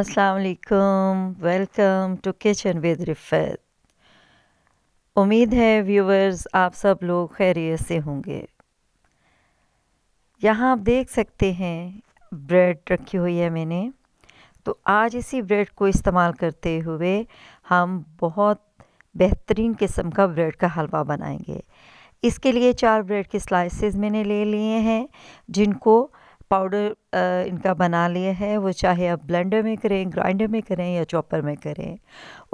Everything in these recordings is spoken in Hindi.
अस्सलाम वालेकुम welcome to kitchen with Rifat उम्मीद है व्यूवर्स आप सब लोग खैरियत से होंगे यहाँ आप देख सकते हैं ब्रेड रखी हुई है मैंने तो आज इसी ब्रेड को इस्तेमाल करते हुए हम बहुत बेहतरीन किस्म का ब्रेड का हलवा बनाएंगे इसके लिए चार ब्रेड के स्लाइसेस मैंने ले लिए हैं जिनको पाउडर uh, इनका बना लिया है वो चाहे आप ब्लेंडर में करें ग्राइंडर में करें या चॉपर में करें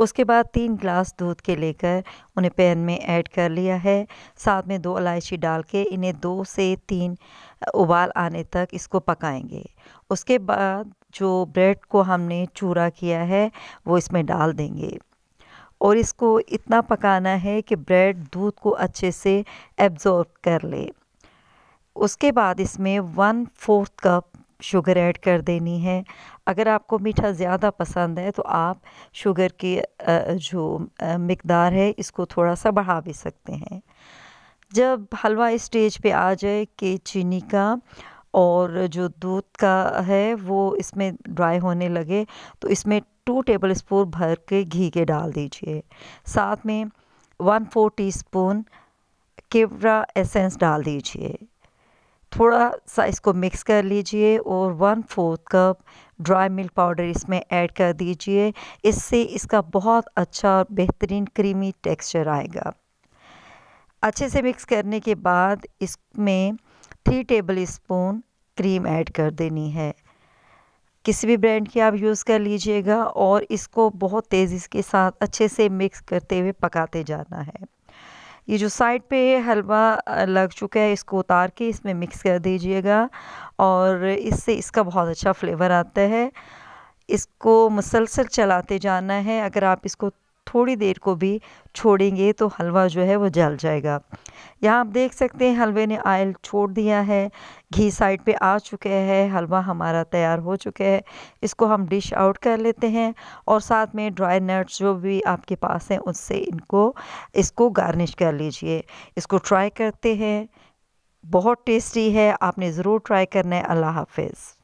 उसके बाद तीन ग्लास दूध के लेकर उन्हें पैन में ऐड कर लिया है साथ में दो इलायची डाल के इन्हें दो से तीन uh, उबाल आने तक इसको पकाएंगे उसके बाद जो ब्रेड को हमने चूरा किया है वो इसमें डाल देंगे और इसको इतना पकाना है कि ब्रेड दूध को अच्छे से एब्ज़ॉर्ब कर ले उसके बाद इसमें one fourth cup sugar add कर देनी है अगर आपको मीठा ज़्यादा पसंद है तो आप शुगर की जो मकदार है इसको थोड़ा सा बढ़ा भी सकते हैं जब हलवा स्टेज पे आ जाए कि चीनी का और जो दूध का है वो इसमें ड्राई होने लगे तो इसमें टू टेबल स्पून भर के घी के डाल दीजिए साथ में one four teaspoon kewra essence डाल दीजिए थोड़ा सा इसको मिक्स कर लीजिए और one fourth cup dry milk powder इसमें ऐड कर दीजिए इससे इसका बहुत अच्छा और बेहतरीन क्रीमी टेक्सचर आएगा अच्छे से मिक्स करने के बाद इसमें three tablespoon cream add कर देनी है किसी भी ब्रांड की आप यूज़ कर लीजिएगा और इसको बहुत तेज़ी के साथ अच्छे से मिक्स करते हुए पकाते जाना है ये जो साइड पे हलवा लग चुका है इसको उतार के इसमें मिक्स कर दीजिएगा और इससे इसका बहुत अच्छा फ्लेवर आता है इसको मुसलसल चलाते जाना है अगर आप इसको थोड़ी देर को भी छोड़ेंगे तो हलवा जो है वो जल जाएगा यहाँ आप देख सकते हैं हलवे ने आयल छोड़ दिया है घी साइड पे आ चुके हैं हलवा हमारा तैयार हो चुके है इसको हम डिश आउट कर लेते हैं और साथ में ड्राई नट्स जो भी आपके पास हैं उससे इनको इसको गार्निश कर लीजिए इसको ट्राई करते हैं बहुत टेस्टी है आपने ज़रूर ट्राई करना है अल्लाह हाफिज़